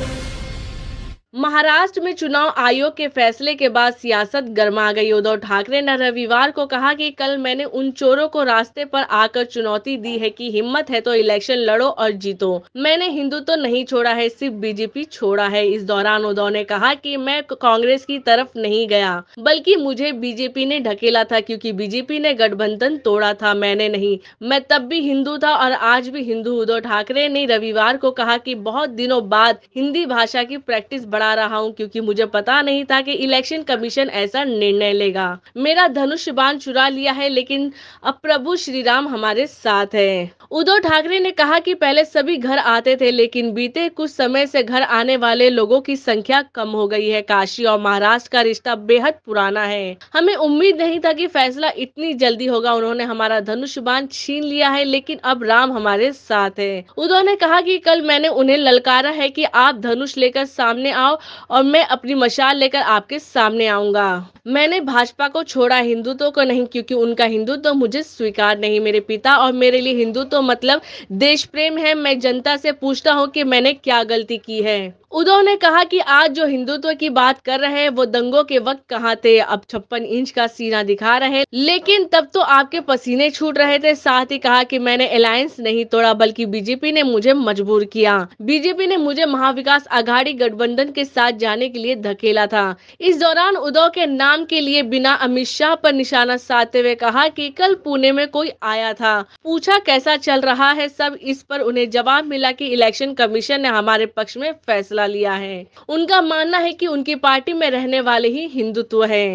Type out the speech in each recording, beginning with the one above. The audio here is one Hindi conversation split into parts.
you महाराष्ट्र में चुनाव आयोग के फैसले के बाद सियासत गर्मा गई उद्धव ठाकरे ने रविवार को कहा कि कल मैंने उन चोरों को रास्ते पर आकर चुनौती दी है कि हिम्मत है तो इलेक्शन लड़ो और जीतो मैंने हिंदू तो नहीं छोड़ा है सिर्फ बीजेपी छोड़ा है इस दौरान उद्धव ने कहा कि मैं कांग्रेस की तरफ नहीं गया बल्कि मुझे बीजेपी ने ढकेला था क्यूँकी बीजेपी ने गठबंधन तोड़ा था मैंने नहीं मैं तब भी हिंदू था और आज भी हिंदू उद्धव ठाकरे ने रविवार को कहा की बहुत दिनों बाद हिंदी भाषा की प्रैक्टिस बढ़ा रहा हूं क्योंकि मुझे पता नहीं था कि इलेक्शन कमीशन ऐसा निर्णय लेगा मेरा धनुष बाण चुरा लिया है लेकिन अब प्रभु श्री राम हमारे साथ है उद्धव ठाकरे ने कहा कि पहले सभी घर आते थे लेकिन बीते कुछ समय से घर आने वाले लोगों की संख्या कम हो गई है काशी और महाराष्ट्र का रिश्ता बेहद पुराना है हमें उम्मीद नहीं था कि फैसला इतनी जल्दी होगा उन्होंने हमारा धनुष बाण छीन लिया है लेकिन अब राम हमारे साथ है उद्धव ने कहा कि कल मैंने उन्हें ललकारा है कि आप धनुष लेकर सामने आओ और मैं अपनी मशाल लेकर आपके सामने आऊंगा मैंने भाजपा को छोड़ा हिंदुत्व को नहीं क्योंकि उनका हिंदुत्व तो मुझे स्वीकार नहीं मेरे पिता और मेरे लिए हिंदुत्व तो मतलब देश प्रेम है मैं जनता से पूछता हूँ कि मैंने क्या गलती की है उद्धव ने कहा कि आज जो हिंदुत्व की बात कर रहे हैं वो दंगों के वक्त कहाँ थे अब छप्पन इंच का सीना दिखा रहे लेकिन तब तो आपके पसीने छूट रहे थे साथ ही कहा कि मैंने अलायंस नहीं तोड़ा बल्कि बीजेपी ने मुझे मजबूर किया बीजेपी ने मुझे महाविकास आघाड़ी गठबंधन के साथ जाने के लिए धकेला था इस दौरान उद्धव के नाम के लिए बिना अमित शाह पर निशाना साधते हुए कहा कि कल पुणे में कोई आया था पूछा कैसा चल रहा है सब इस पर उन्हें जवाब मिला कि इलेक्शन कमीशन ने हमारे पक्ष में फैसला बदला लिया है उनका मानना है कि उनकी पार्टी में रहने वाले ही हिंदुत्व हैं।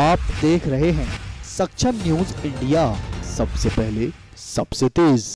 आप देख रहे हैं सक्षम न्यूज इंडिया सबसे पहले सबसे तेज